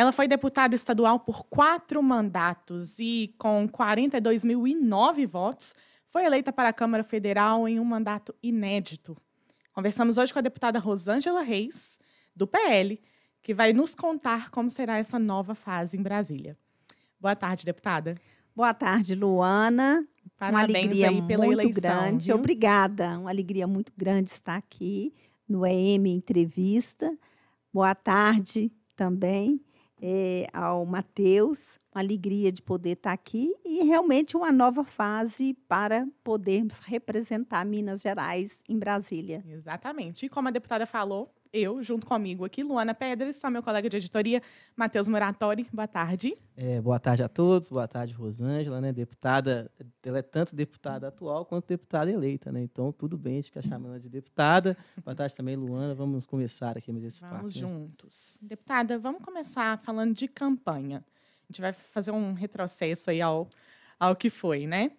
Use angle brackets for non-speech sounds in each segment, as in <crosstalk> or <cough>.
Ela foi deputada estadual por quatro mandatos e, com 42.009 votos, foi eleita para a Câmara Federal em um mandato inédito. Conversamos hoje com a deputada Rosângela Reis, do PL, que vai nos contar como será essa nova fase em Brasília. Boa tarde, deputada. Boa tarde, Luana. Parabéns uma alegria muito eleição, grande. Viu? Obrigada. Uma alegria muito grande estar aqui no EM Entrevista. Boa tarde também é, ao Matheus, uma alegria de poder estar tá aqui e realmente uma nova fase para podermos representar Minas Gerais em Brasília. Exatamente. E como a deputada falou, eu, junto comigo aqui, Luana Pedras, está meu colega de editoria, Matheus Muratori. Boa tarde. É, boa tarde a todos, boa tarde, Rosângela, né? Deputada, ela é tanto deputada atual quanto deputada eleita, né? Então, tudo bem, a gente quer chamar ela de deputada. Boa tarde também, Luana. Vamos começar aqui mais esse vamos papo. Vamos né? juntos. Né? Deputada, vamos começar falando de campanha. A gente vai fazer um retrocesso aí ao, ao que foi, né?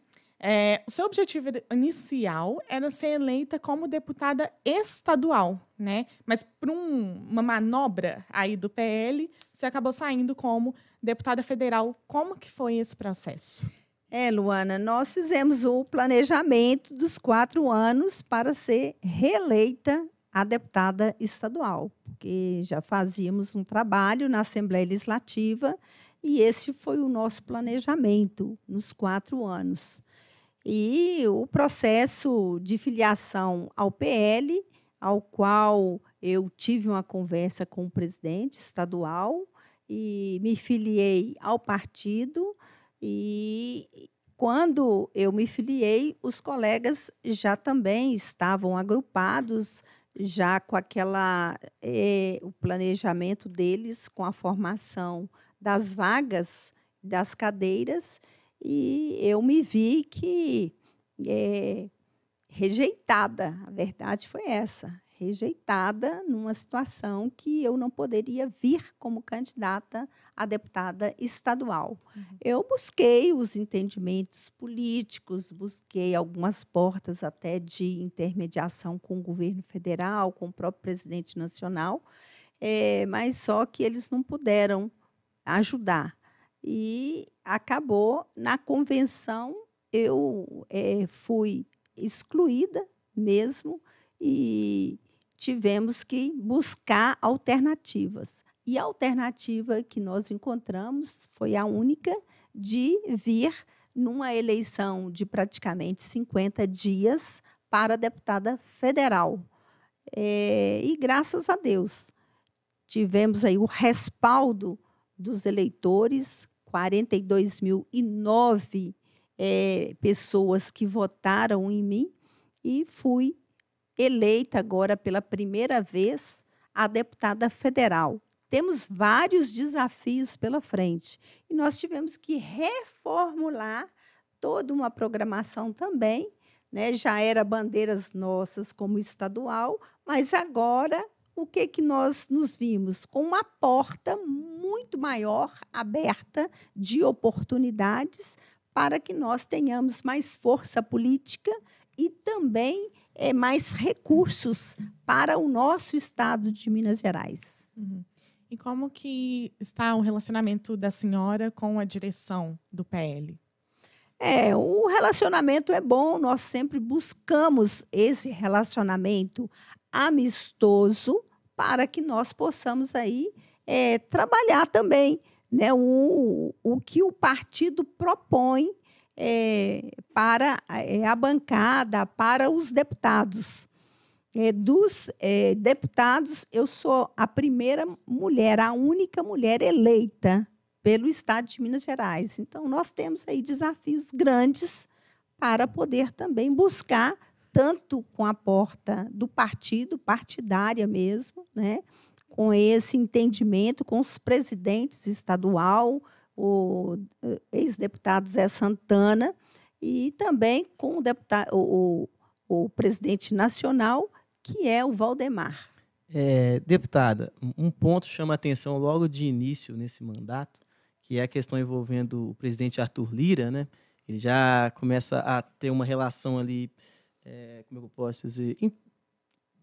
É, o seu objetivo inicial era ser eleita como deputada estadual, né? Mas por um, uma manobra aí do PL, você acabou saindo como deputada federal. Como que foi esse processo? É, Luana, nós fizemos o planejamento dos quatro anos para ser reeleita a deputada estadual, porque já fazíamos um trabalho na Assembleia Legislativa e esse foi o nosso planejamento nos quatro anos e o processo de filiação ao PL, ao qual eu tive uma conversa com o presidente estadual e me filiei ao partido e quando eu me filiei, os colegas já também estavam agrupados, já com aquela eh, o planejamento deles, com a formação das vagas, das cadeiras, e eu me vi que é, rejeitada. A verdade foi essa, rejeitada numa situação que eu não poderia vir como candidata a deputada estadual. Uhum. Eu busquei os entendimentos políticos, busquei algumas portas até de intermediação com o governo federal, com o próprio presidente nacional, é, mas só que eles não puderam ajudar e acabou na convenção eu é, fui excluída mesmo e tivemos que buscar alternativas. E a alternativa que nós encontramos foi a única de vir numa eleição de praticamente 50 dias para deputada federal. É, e graças a Deus, tivemos aí o respaldo dos eleitores, 42.009 é, pessoas que votaram em mim e fui eleita agora pela primeira vez a deputada federal. Temos vários desafios pela frente e nós tivemos que reformular toda uma programação também. Né? Já era bandeiras nossas como estadual, mas agora o que, que nós nos vimos? Com uma porta muito maior aberta de oportunidades para que nós tenhamos mais força política e também é, mais recursos para o nosso estado de Minas Gerais. Uhum. E como que está o relacionamento da senhora com a direção do PL? É, o relacionamento é bom, nós sempre buscamos esse relacionamento amistoso para que nós possamos aí é, trabalhar também né, o, o que o partido propõe é, para é, a bancada, para os deputados. É, dos é, deputados, eu sou a primeira mulher, a única mulher eleita pelo Estado de Minas Gerais. Então, nós temos aí desafios grandes para poder também buscar tanto com a porta do partido, partidária mesmo, né? com esse entendimento com os presidentes estadual, o eh, ex-deputado Zé Santana, e também com o, deputado, o, o, o presidente nacional, que é o Valdemar. É, deputada, um ponto chama a atenção logo de início nesse mandato, que é a questão envolvendo o presidente Arthur Lira, né? Ele já começa a ter uma relação ali é, como é eu posso dizer, in,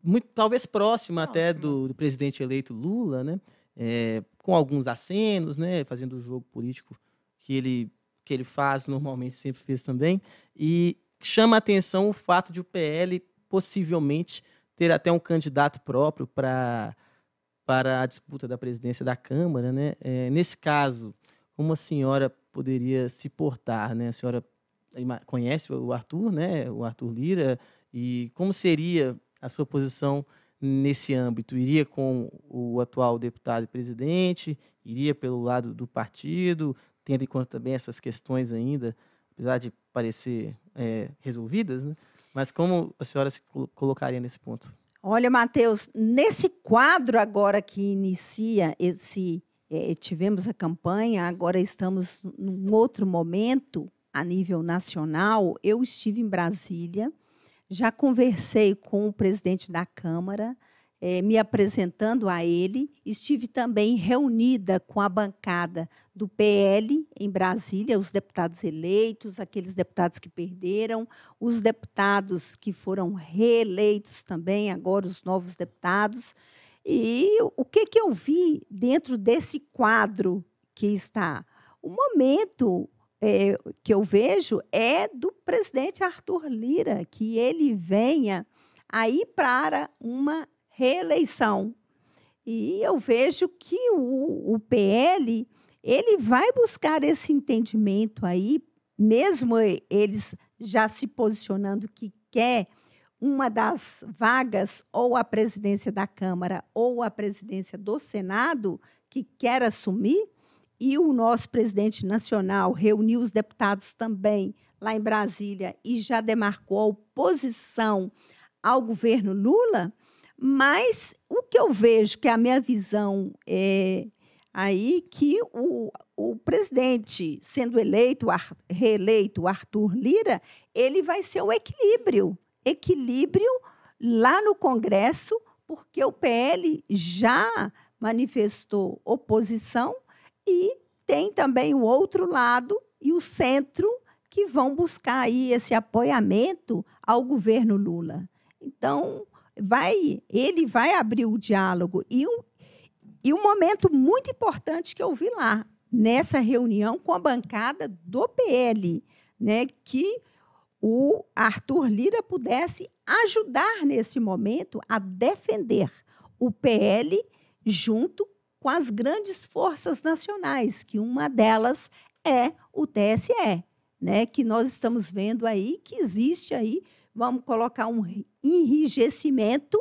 muito, talvez próxima, próxima. até do, do, presidente eleito Lula, né? É, com alguns acenos, né? Fazendo o jogo político que ele que ele faz <laughs> normalmente sempre fez também e chama a atenção o fato de o PL possivelmente ter até um candidato próprio para para a disputa da presidência da Câmara, né? É, nesse caso, uma senhora poderia se portar, né? A senhora conhece o Arthur, né? O Arthur Lira e como seria a sua posição nesse âmbito? Iria com o atual deputado e presidente? Iria pelo lado do partido, tendo em conta também essas questões ainda, apesar de parecer é, resolvidas, né? Mas como a senhora se colocaria nesse ponto? Olha, Matheus, nesse quadro agora que inicia esse é, tivemos a campanha, agora estamos num outro momento a nível nacional, eu estive em Brasília, já conversei com o presidente da Câmara, eh, me apresentando a ele, estive também reunida com a bancada do PL em Brasília, os deputados eleitos, aqueles deputados que perderam, os deputados que foram reeleitos também, agora os novos deputados. E o que, que eu vi dentro desse quadro que está? o momento é, que eu vejo é do presidente Arthur Lira, que ele venha aí para uma reeleição. E eu vejo que o, o PL ele vai buscar esse entendimento aí, mesmo eles já se posicionando que quer uma das vagas ou a presidência da Câmara ou a presidência do Senado que quer assumir, e o nosso presidente nacional reuniu os deputados também lá em Brasília e já demarcou a oposição ao governo Lula. Mas o que eu vejo, que é a minha visão é aí, que o, o presidente, sendo eleito, reeleito, Arthur Lira, ele vai ser o equilíbrio equilíbrio lá no Congresso, porque o PL já manifestou oposição e tem também o outro lado e o centro que vão buscar aí esse apoiamento ao governo Lula. Então, vai, ele vai abrir o diálogo e um, e um momento muito importante que eu vi lá, nessa reunião com a bancada do PL, né, que o Arthur Lira pudesse ajudar nesse momento a defender o PL junto com as grandes forças nacionais, que uma delas é o TSE, né? Que nós estamos vendo aí que existe aí, vamos colocar um enrijecimento,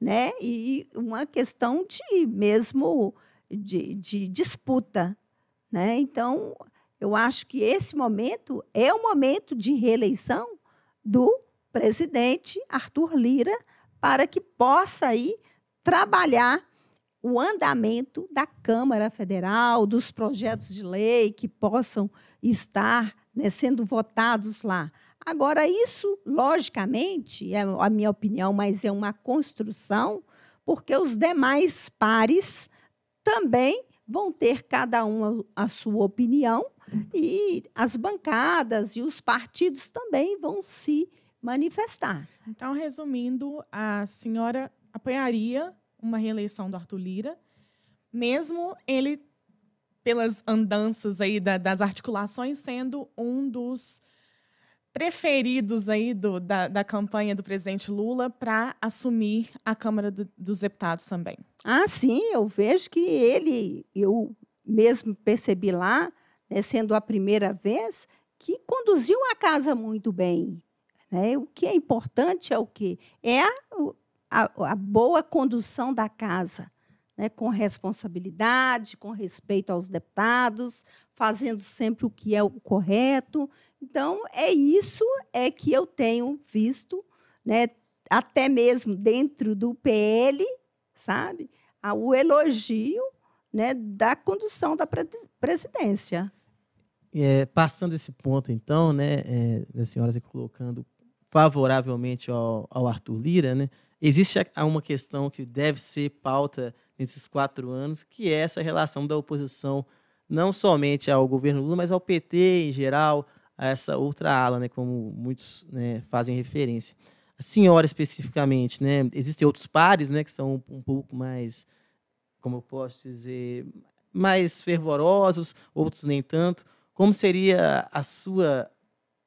né? E uma questão de mesmo de, de disputa, né? Então, eu acho que esse momento é o momento de reeleição do presidente Arthur Lira para que possa aí trabalhar o andamento da Câmara Federal, dos projetos de lei que possam estar né, sendo votados lá. Agora, isso, logicamente, é a minha opinião, mas é uma construção, porque os demais pares também vão ter cada um a sua opinião e as bancadas e os partidos também vão se manifestar. Então, resumindo, a senhora apoiaria uma reeleição do Arthur Lira, mesmo ele, pelas andanças aí da, das articulações, sendo um dos preferidos aí do, da, da campanha do presidente Lula para assumir a Câmara do, dos Deputados também. Ah, sim, eu vejo que ele, eu mesmo percebi lá, né, sendo a primeira vez, que conduziu a casa muito bem. Né? O que é importante é o quê? É a, a, a boa condução da casa, né, com responsabilidade, com respeito aos deputados, fazendo sempre o que é o correto. Então, é isso é que eu tenho visto, né, até mesmo dentro do PL, sabe? O elogio né, da condução da presidência. É, passando esse ponto, então, né, é, senhora se colocando favoravelmente ao, ao Arthur Lira, né, existe uma questão que deve ser pauta nesses quatro anos, que é essa relação da oposição não somente ao governo Lula, mas ao PT em geral, a essa outra ala, né, como muitos né, fazem referência. A senhora especificamente, né, existem outros pares, né, que são um pouco mais, como eu posso dizer, mais fervorosos, outros nem tanto. Como seria a sua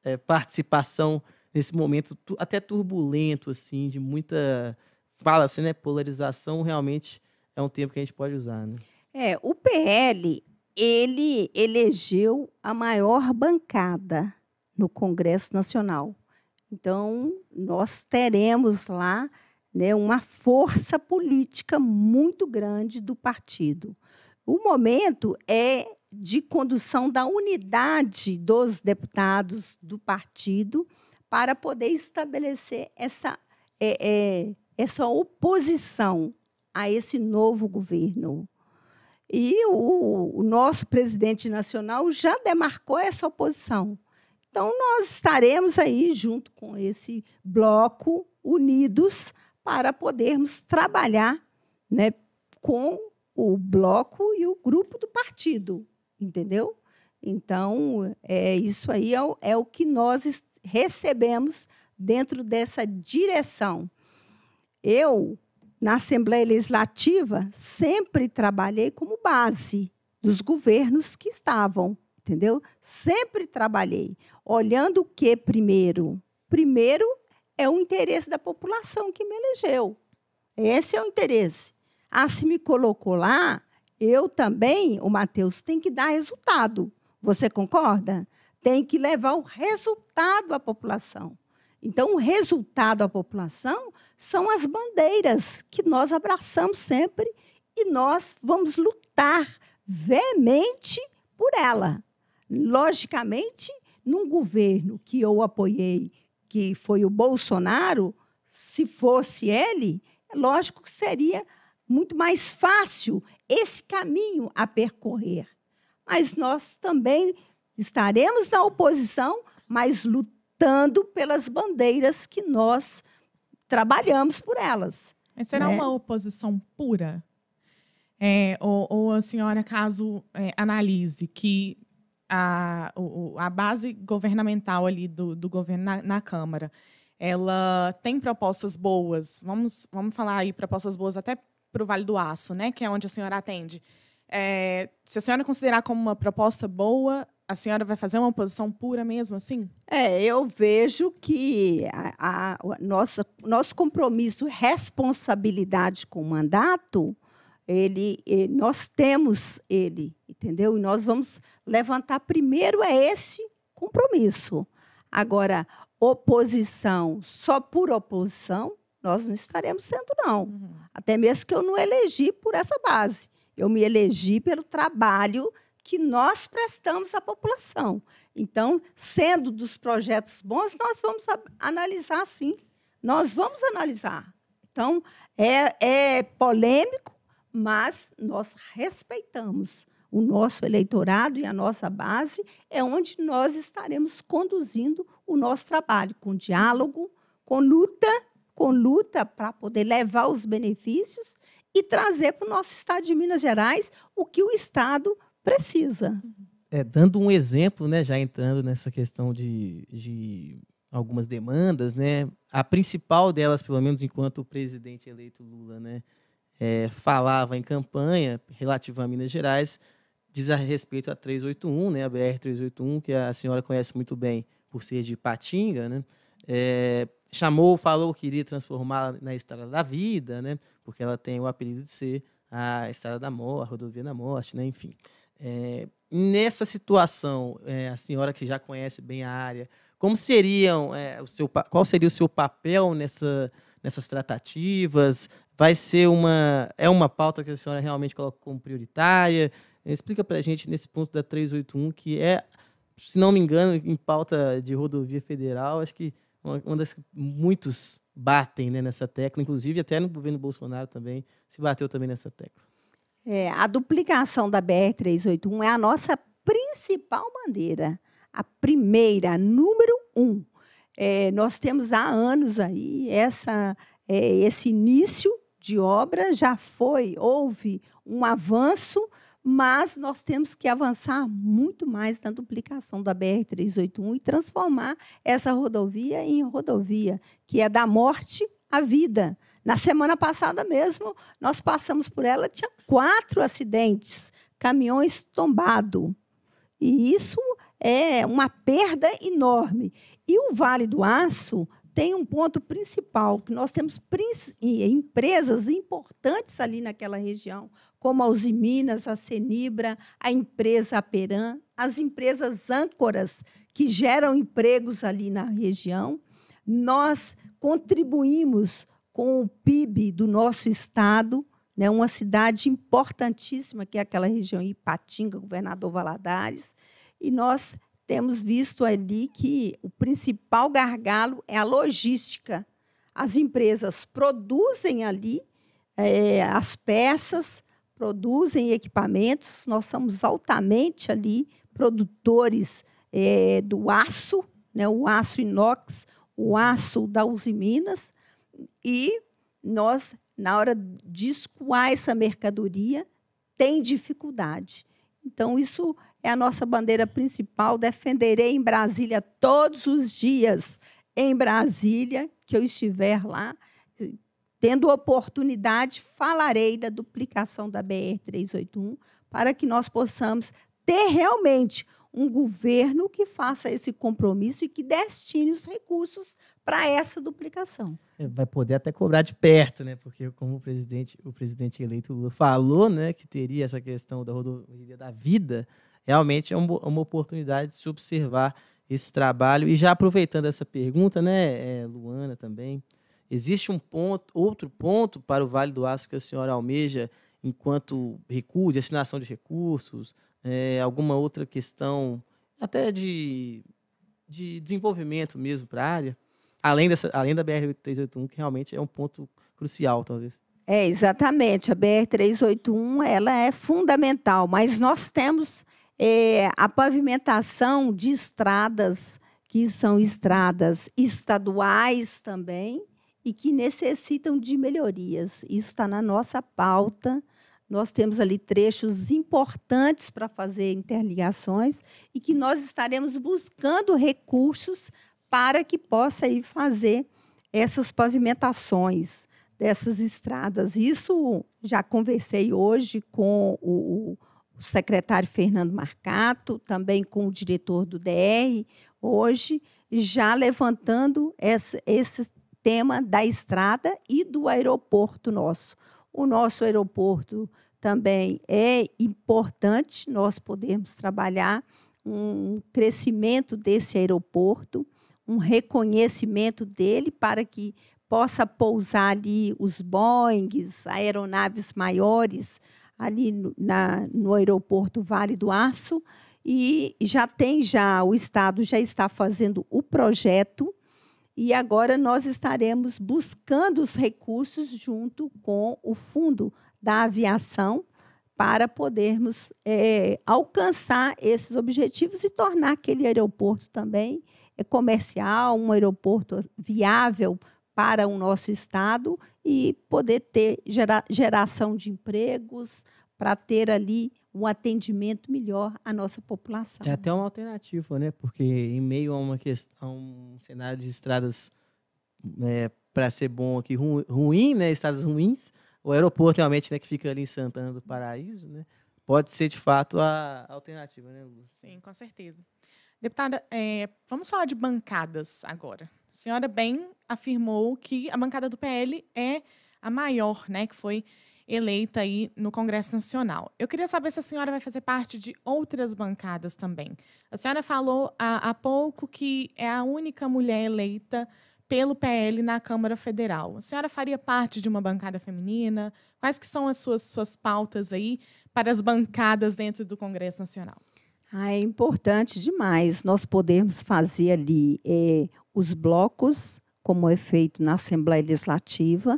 é, participação? nesse momento até turbulento, assim, de muita. Fala assim, né? Polarização realmente é um tempo que a gente pode usar, né? É, o PL, ele elegeu a maior bancada no Congresso Nacional. Então, nós teremos lá né, uma força política muito grande do partido. O momento é de condução da unidade dos deputados do partido para poder estabelecer essa, é, é, essa oposição a esse novo governo. E o, o nosso presidente nacional já demarcou essa oposição. Então, nós estaremos aí junto com esse bloco, unidos, para podermos trabalhar né, com o bloco e o grupo do partido, entendeu? Então, é, isso aí é o, é o que nós recebemos dentro dessa direção. Eu, na Assembleia Legislativa, sempre trabalhei como base dos governos que estavam, entendeu? Sempre trabalhei olhando o que primeiro. Primeiro é o interesse da população que me elegeu. Esse é o interesse. Ah, se me colocou lá, eu também, o Matheus, tem que dar resultado. Você concorda? tem que levar o resultado à população. Então, o resultado à população são as bandeiras que nós abraçamos sempre e nós vamos lutar veemente por ela. Logicamente, num governo que eu apoiei, que foi o Bolsonaro, se fosse ele, é lógico que seria muito mais fácil esse caminho a percorrer. Mas nós também Estaremos na oposição, mas lutando pelas bandeiras que nós trabalhamos por elas. Mas será né? uma oposição pura? É, ou, ou, a senhora, caso é, analise que a, o, a base governamental ali do, do governo na, na Câmara, ela tem propostas boas, vamos, vamos falar aí propostas boas até para o Vale do Aço, né, que é onde a senhora atende. É, se a senhora considerar como uma proposta boa a senhora vai fazer uma oposição pura mesmo assim? É, eu vejo que a, a, nossa, nosso compromisso, responsabilidade com o mandato, ele, nós temos ele, entendeu? E nós vamos levantar primeiro é esse compromisso. Agora, oposição, só por oposição, nós não estaremos sendo, não. Uhum. Até mesmo que eu não elegi por essa base. Eu me elegi pelo trabalho que nós prestamos à população. Então, sendo dos projetos bons, nós vamos analisar sim. Nós vamos analisar. Então, é, é polêmico, mas nós respeitamos o nosso eleitorado e a nossa base, é onde nós estaremos conduzindo o nosso trabalho, com diálogo, com luta, com luta para poder levar os benefícios e trazer para o nosso Estado de Minas Gerais o que o Estado precisa. É, dando um exemplo, né, já entrando nessa questão de, de algumas demandas, né, a principal delas, pelo menos enquanto o presidente eleito Lula né, é, falava em campanha relativa a Minas Gerais, diz a respeito a 381, né, a BR-381, que a senhora conhece muito bem por ser de Patinga, né, é, chamou, falou que iria transformá-la na Estrada da Vida, né, porque ela tem o apelido de ser a Estrada da Morte, a Rodovia da Morte, né, enfim. É, nessa situação, é, a senhora que já conhece bem a área, como seriam é, o seu, qual seria o seu papel nessa, nessas tratativas? Vai ser uma é uma pauta que a senhora realmente coloca como prioritária? Explica para a gente nesse ponto da 381 que é, se não me engano, em pauta de rodovia federal, acho que uma das muitos batem né, nessa tecla, inclusive até no governo Bolsonaro também se bateu também nessa tecla. É, a duplicação da BR-381 é a nossa principal bandeira, a primeira, a número um. É, nós temos há anos aí essa, é, esse início de obra, já foi, houve um avanço, mas nós temos que avançar muito mais na duplicação da BR-381 e transformar essa rodovia em rodovia, que é da morte à vida. Na semana passada mesmo, nós passamos por ela, tinha quatro acidentes, caminhões tombado. E isso é uma perda enorme. E o Vale do Aço tem um ponto principal, que nós temos empresas importantes ali naquela região, como a Usiminas, a Cenibra, a empresa Peran, as empresas âncoras que geram empregos ali na região. Nós contribuímos com o PIB do nosso estado, né, uma cidade importantíssima, que é aquela região Ipatinga, Governador Valadares, e nós temos visto ali que o principal gargalo é a logística. As empresas produzem ali é, as peças, produzem equipamentos, nós somos altamente ali produtores é, do aço, né, o aço inox, o aço da Uzi Minas, e nós, na hora de escoar essa mercadoria, tem dificuldade. Então, isso é a nossa bandeira principal. Defenderei em Brasília todos os dias, em Brasília, que eu estiver lá. Tendo oportunidade, falarei da duplicação da BR-381 para que nós possamos ter realmente um governo que faça esse compromisso e que destine os recursos para essa duplicação. É, vai poder até cobrar de perto, né? Porque como o presidente, o presidente eleito Lula falou, né, que teria essa questão da rodovia da vida, realmente é uma, é uma oportunidade de se observar esse trabalho. E já aproveitando essa pergunta, né, é, Luana também, existe um ponto, outro ponto para o Vale do Aço que a senhora almeja enquanto recuo, destinação de recursos, é, alguma outra questão, até de, de desenvolvimento mesmo para a área, além, dessa, além da BR-381, que realmente é um ponto crucial, talvez. É, exatamente. A BR-381 ela é fundamental, mas nós temos é, a pavimentação de estradas, que são estradas estaduais também, e que necessitam de melhorias. Isso está na nossa pauta nós temos ali trechos importantes para fazer interligações e que nós estaremos buscando recursos para que possa ir fazer essas pavimentações dessas estradas. Isso já conversei hoje com o, o secretário Fernando Marcato, também com o diretor do DR, hoje, já levantando esse, esse tema da estrada e do aeroporto nosso. O nosso aeroporto também é importante nós podemos trabalhar um crescimento desse aeroporto, um reconhecimento dele para que possa pousar ali os Boeings, aeronaves maiores ali no, na, no aeroporto Vale do Aço e já tem já o estado já está fazendo o projeto e agora nós estaremos buscando os recursos junto com o Fundo da Aviação para podermos é, alcançar esses objetivos e tornar aquele aeroporto também é, comercial, um aeroporto viável para o nosso estado e poder ter gera, geração de empregos, para ter ali um atendimento melhor à nossa população. É até uma alternativa, né? Porque em meio a uma questão, a um cenário de estradas né, para ser bom aqui ruim, né? Estradas ruins, o aeroporto realmente né, que fica ali em Santana do Paraíso, né? Pode ser de fato a alternativa, né, Lu? Sim, com certeza. Deputada, é, vamos falar de bancadas agora. A senhora bem afirmou que a bancada do PL é a maior, né? Que foi eleita aí no Congresso Nacional. Eu queria saber se a senhora vai fazer parte de outras bancadas também. A senhora falou há, há pouco que é a única mulher eleita pelo PL na Câmara Federal. A senhora faria parte de uma bancada feminina? Quais que são as suas, suas pautas aí para as bancadas dentro do Congresso Nacional? Ah, é importante demais nós podermos fazer ali eh, os blocos, como é feito na Assembleia Legislativa,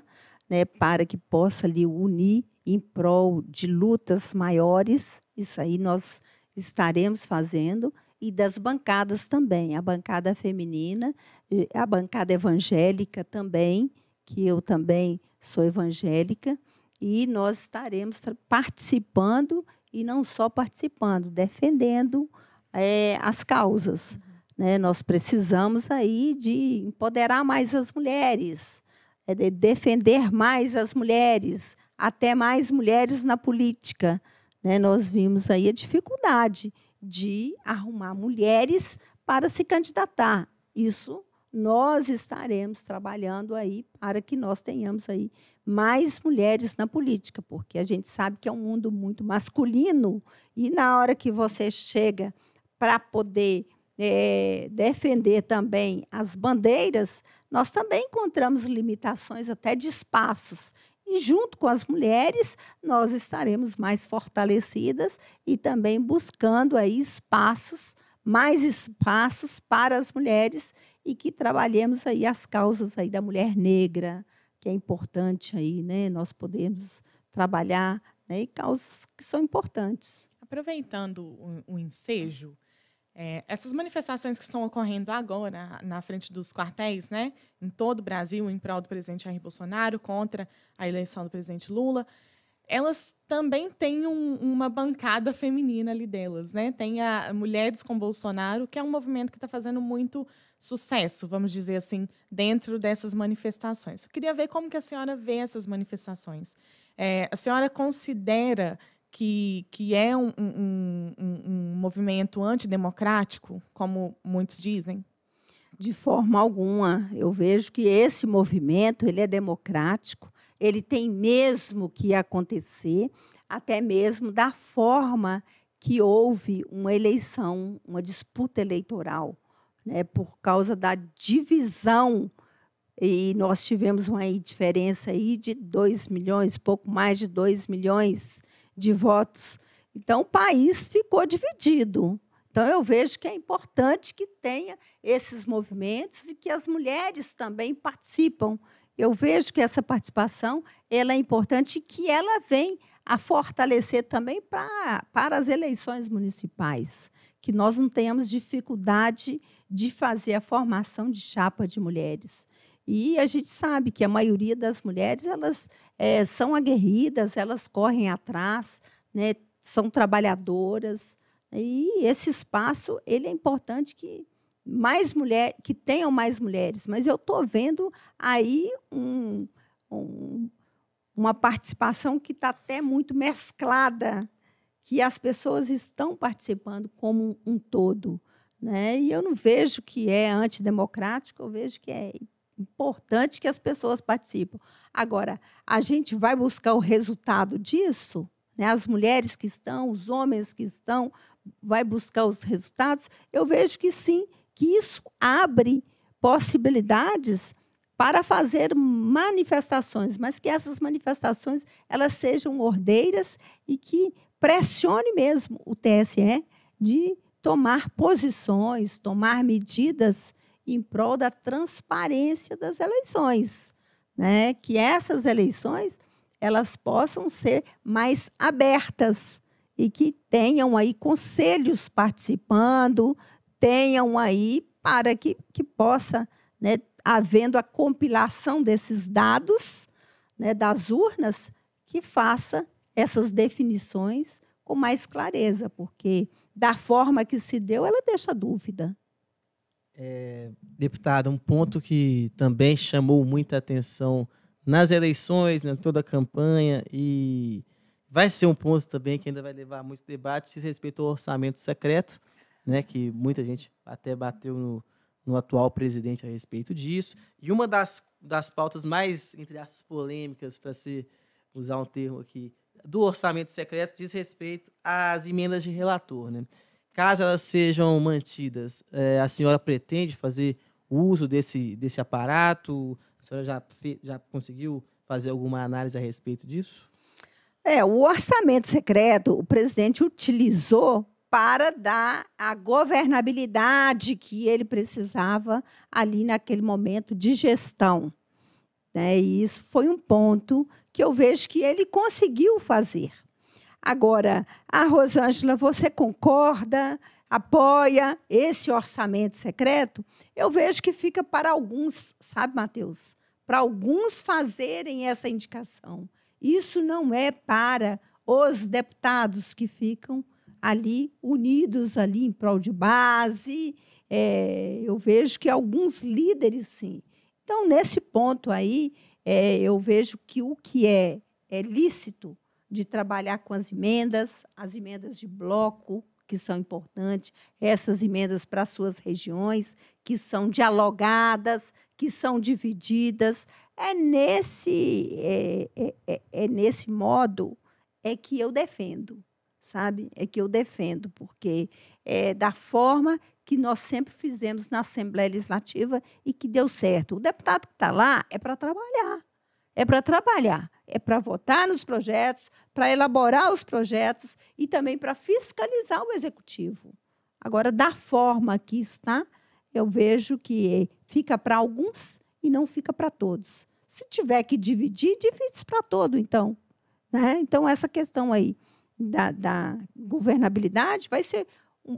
né, para que possa lhe unir em prol de lutas maiores. Isso aí nós estaremos fazendo e das bancadas também, a bancada feminina, a bancada evangélica também, que eu também sou evangélica, e nós estaremos participando e não só participando, defendendo é, as causas. Uhum. Né? Nós precisamos aí de empoderar mais as mulheres, é defender mais as mulheres, até mais mulheres na política. Né? Nós vimos aí a dificuldade de arrumar mulheres para se candidatar. Isso nós estaremos trabalhando aí para que nós tenhamos aí mais mulheres na política, porque a gente sabe que é um mundo muito masculino e na hora que você chega para poder é, defender também as bandeiras, nós também encontramos limitações até de espaços. E junto com as mulheres, nós estaremos mais fortalecidas e também buscando aí espaços, mais espaços para as mulheres e que trabalhemos aí as causas aí da mulher negra, que é importante aí, né? Nós podemos trabalhar né? e causas que são importantes. Aproveitando o, o ensejo, é, essas manifestações que estão ocorrendo agora na frente dos quartéis, né, em todo o Brasil, em prol do presidente Jair Bolsonaro, contra a eleição do presidente Lula, elas também têm um, uma bancada feminina ali delas, né? Tem a Mulheres com Bolsonaro, que é um movimento que está fazendo muito sucesso, vamos dizer assim, dentro dessas manifestações. Eu queria ver como que a senhora vê essas manifestações. É, a senhora considera que, que é um, um, um, um movimento antidemocrático, como muitos dizem? De forma alguma. Eu vejo que esse movimento ele é democrático, ele tem mesmo que acontecer, até mesmo da forma que houve uma eleição, uma disputa eleitoral, né, por causa da divisão e nós tivemos uma diferença aí de 2 milhões, pouco mais de 2 milhões de votos. Então, o país ficou dividido. Então, eu vejo que é importante que tenha esses movimentos e que as mulheres também participam. Eu vejo que essa participação ela é importante e que ela vem a fortalecer também pra, para as eleições municipais, que nós não tenhamos dificuldade de fazer a formação de chapa de mulheres. E a gente sabe que a maioria das mulheres elas é, são aguerridas, elas correm atrás, né, são trabalhadoras. E esse espaço ele é importante que mais mulher, que tenham mais mulheres. Mas eu estou vendo aí um, um, uma participação que está até muito mesclada, que as pessoas estão participando como um todo. Né? E eu não vejo que é antidemocrático, eu vejo que é importante que as pessoas participem. Agora, a gente vai buscar o resultado disso? Né? As mulheres que estão, os homens que estão, vai buscar os resultados? Eu vejo que sim, que isso abre possibilidades para fazer manifestações, mas que essas manifestações elas sejam ordeiras e que pressione mesmo o TSE de tomar posições, tomar medidas em prol da transparência das eleições, né? Que essas eleições elas possam ser mais abertas e que tenham aí conselhos participando, tenham aí para que, que possa, né, havendo a compilação desses dados né, das urnas, que faça essas definições com mais clareza, porque da forma que se deu, ela deixa dúvida. É, deputado, um ponto que também chamou muita atenção nas eleições, na né, toda a campanha, e vai ser um ponto também que ainda vai levar muito debate, diz respeito ao orçamento secreto, né, que muita gente até bateu no, no atual presidente a respeito disso. E uma das, das pautas mais, entre as polêmicas, para se usar um termo aqui, do orçamento secreto diz respeito às emendas de relator. Né? caso elas sejam mantidas, é, a senhora pretende fazer uso desse, desse aparato? A senhora já, já conseguiu fazer alguma análise a respeito disso? É, o orçamento secreto, o presidente utilizou para dar a governabilidade que ele precisava ali naquele momento de gestão. Né? E isso foi um ponto que eu vejo que ele conseguiu fazer. Agora, a Rosângela, você concorda? Apoia esse orçamento secreto? Eu vejo que fica para alguns, sabe, Mateus? Para alguns fazerem essa indicação. Isso não é para os deputados que ficam ali unidos ali em prol de base. É, eu vejo que alguns líderes sim. Então nesse ponto aí é, eu vejo que o que é, é lícito de trabalhar com as emendas, as emendas de bloco, que são importantes, essas emendas para suas regiões, que são dialogadas, que são divididas. É nesse, é, é, é, é nesse modo é que eu defendo, sabe? É que eu defendo, porque é da forma que nós sempre fizemos na Assembleia Legislativa e que deu certo. O deputado que está lá é para trabalhar, é para trabalhar é para votar nos projetos, para elaborar os projetos e também para fiscalizar o executivo. Agora, da forma que está, eu vejo que eh, fica para alguns e não fica para todos. Se tiver que dividir, divide para todo, então. Né? Então, essa questão aí da, da governabilidade vai ser um,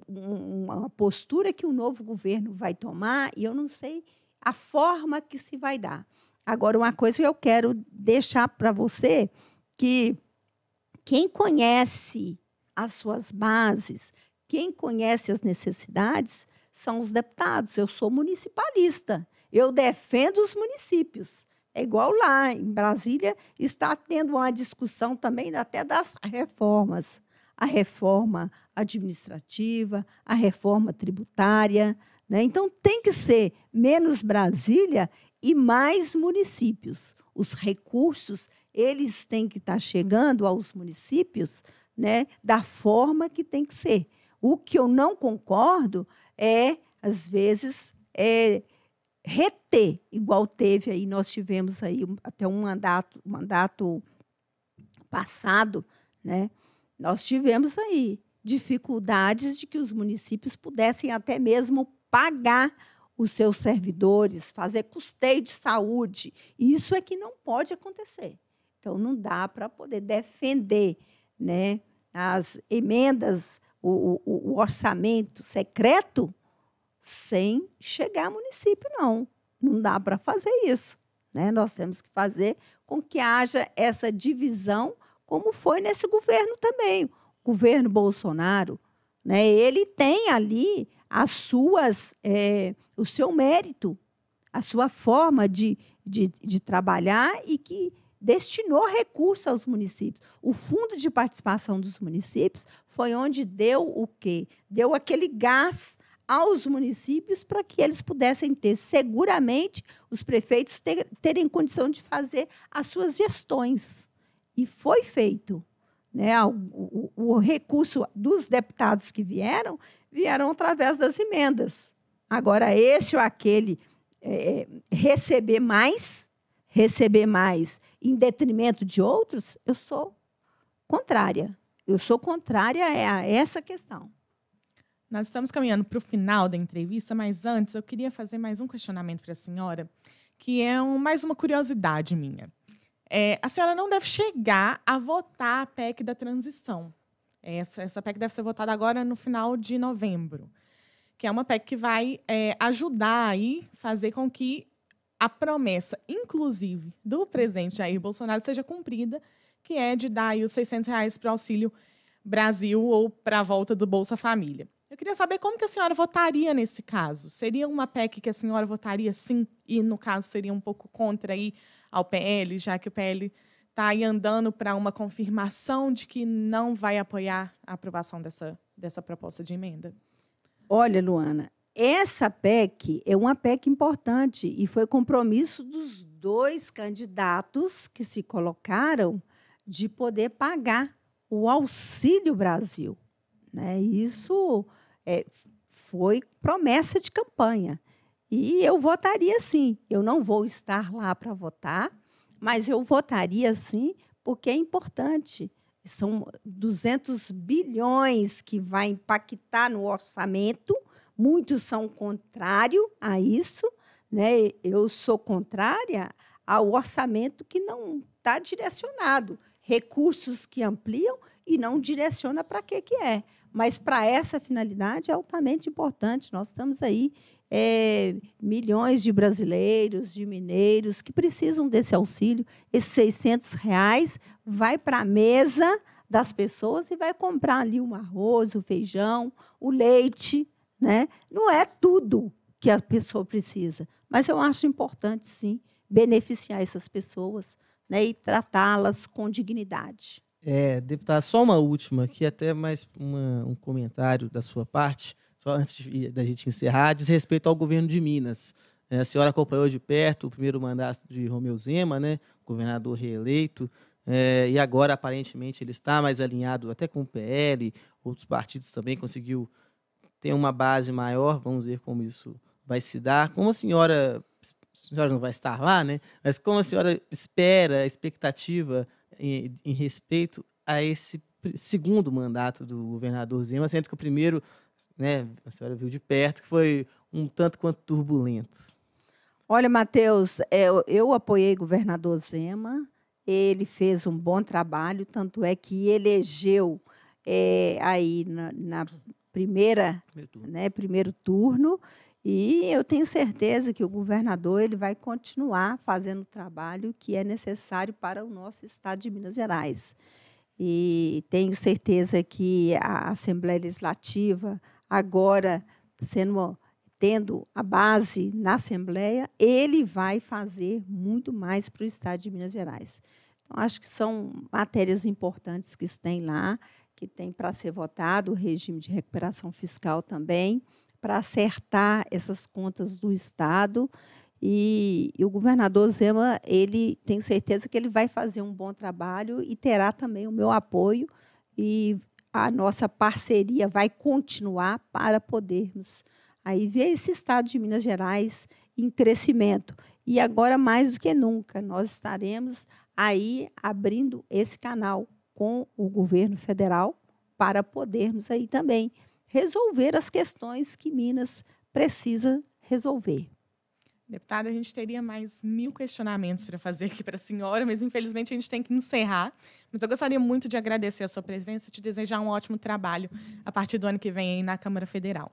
uma postura que o novo governo vai tomar e eu não sei a forma que se vai dar. Agora, uma coisa que eu quero deixar para você, que quem conhece as suas bases, quem conhece as necessidades, são os deputados. Eu sou municipalista, eu defendo os municípios. É igual lá em Brasília, está tendo uma discussão também até das reformas. A reforma administrativa, a reforma tributária. Né? Então, tem que ser menos Brasília e mais municípios. Os recursos, eles têm que estar tá chegando aos municípios né, da forma que tem que ser. O que eu não concordo é, às vezes, é, reter, igual teve aí, nós tivemos aí até um mandato, mandato passado, né? Nós tivemos aí dificuldades de que os municípios pudessem até mesmo pagar os seus servidores, fazer custeio de saúde. Isso é que não pode acontecer. Então, não dá para poder defender né, as emendas, o, o, o orçamento secreto, sem chegar a município, não. Não dá para fazer isso. Né? Nós temos que fazer com que haja essa divisão, como foi nesse governo também. O governo Bolsonaro, né? ele tem ali as suas, é, o seu mérito, a sua forma de, de, de trabalhar e que destinou recursos aos municípios. O Fundo de Participação dos Municípios foi onde deu o quê? Deu aquele gás aos municípios para que eles pudessem ter, seguramente, os prefeitos ter, terem condição de fazer as suas gestões. E foi feito. Né? O, o, o recurso dos deputados que vieram, vieram através das emendas. Agora, esse ou aquele é, é receber mais, receber mais em detrimento de outros, eu sou contrária. Eu sou contrária a essa questão. Nós estamos caminhando para o final da entrevista, mas antes eu queria fazer mais um questionamento para a senhora, que é um, mais uma curiosidade minha. É, a senhora não deve chegar a votar a PEC da transição. É, essa, essa PEC deve ser votada agora no final de novembro, que é uma PEC que vai é, ajudar aí fazer com que a promessa, inclusive, do presidente Jair Bolsonaro seja cumprida, que é de dar aí os 600 reais para o Auxílio Brasil ou para a volta do Bolsa Família. Eu queria saber como que a senhora votaria nesse caso. Seria uma PEC que a senhora votaria sim e, no caso, seria um pouco contra aí ao PL, já que o PL está aí andando para uma confirmação de que não vai apoiar a aprovação dessa, dessa proposta de emenda? Olha, Luana, essa PEC é uma PEC importante e foi compromisso dos dois candidatos que se colocaram de poder pagar o Auxílio Brasil. Né? Isso é, foi promessa de campanha. E eu votaria sim. Eu não vou estar lá para votar, mas eu votaria sim, porque é importante. São 200 bilhões que vai impactar no orçamento. Muitos são contrários a isso. Né? Eu sou contrária ao orçamento que não está direcionado. Recursos que ampliam e não direciona para que, que é. Mas para essa finalidade é altamente importante. Nós estamos aí é, milhões de brasileiros, de mineiros que precisam desse auxílio. Esses 600 reais vai para a mesa das pessoas e vai comprar ali o um arroz, o um feijão, o um leite, né? Não é tudo que a pessoa precisa, mas eu acho importante sim beneficiar essas pessoas, né, e tratá-las com dignidade. É, deputado, só uma última, que até mais uma, um comentário da sua parte só antes de, da gente encerrar, diz respeito ao governo de Minas. É, a senhora acompanhou de perto o primeiro mandato de Romeu Zema, né, governador reeleito, é, e agora aparentemente ele está mais alinhado até com o PL, outros partidos também conseguiu ter uma base maior, vamos ver como isso vai se dar. Como a senhora, a senhora não vai estar lá, né, mas como a senhora espera, a expectativa em, em respeito a esse segundo mandato do governador Zema, sendo que o primeiro né, a senhora viu de perto, que foi um tanto quanto turbulento. Olha, Matheus, é, eu, eu apoiei o governador Zema, ele fez um bom trabalho, tanto é que elegeu é, aí na, na primeira, primeiro turno. Né, primeiro turno, e eu tenho certeza que o governador ele vai continuar fazendo o trabalho que é necessário para o nosso estado de Minas Gerais. E tenho certeza que a Assembleia Legislativa, agora sendo tendo a base na Assembleia, ele vai fazer muito mais para o Estado de Minas Gerais. Então, acho que são matérias importantes que estão lá, que tem para ser votado, o regime de recuperação fiscal também, para acertar essas contas do Estado e, e, o governador Zema, ele tem certeza que ele vai fazer um bom trabalho e terá também o meu apoio e a nossa parceria vai continuar para podermos aí ver esse estado de Minas Gerais em crescimento. E agora mais do que nunca, nós estaremos aí abrindo esse canal com o governo federal para podermos aí também resolver as questões que Minas precisa resolver. Deputada, a gente teria mais mil questionamentos para fazer aqui para a senhora, mas infelizmente a gente tem que encerrar. Mas eu gostaria muito de agradecer a sua presença e te desejar um ótimo trabalho a partir do ano que vem aí na Câmara Federal.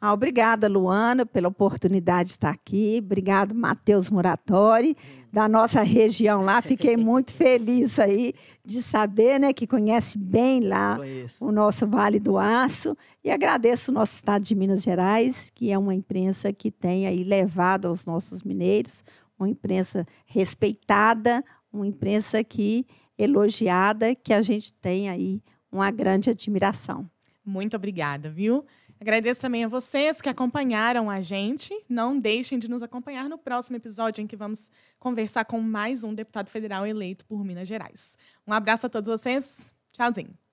Ah, obrigada, Luana, pela oportunidade de estar aqui. Obrigado, Matheus Muratori, da nossa região lá. Fiquei <laughs> muito feliz aí de saber né, que conhece bem lá o nosso Vale do Aço. E agradeço o nosso estado de Minas Gerais, que é uma imprensa que tem aí levado aos nossos mineiros, uma imprensa respeitada, uma imprensa que elogiada, que a gente tem aí uma grande admiração. Muito obrigada, viu? Agradeço também a vocês que acompanharam a gente. Não deixem de nos acompanhar no próximo episódio, em que vamos conversar com mais um deputado federal eleito por Minas Gerais. Um abraço a todos vocês. Tchauzinho.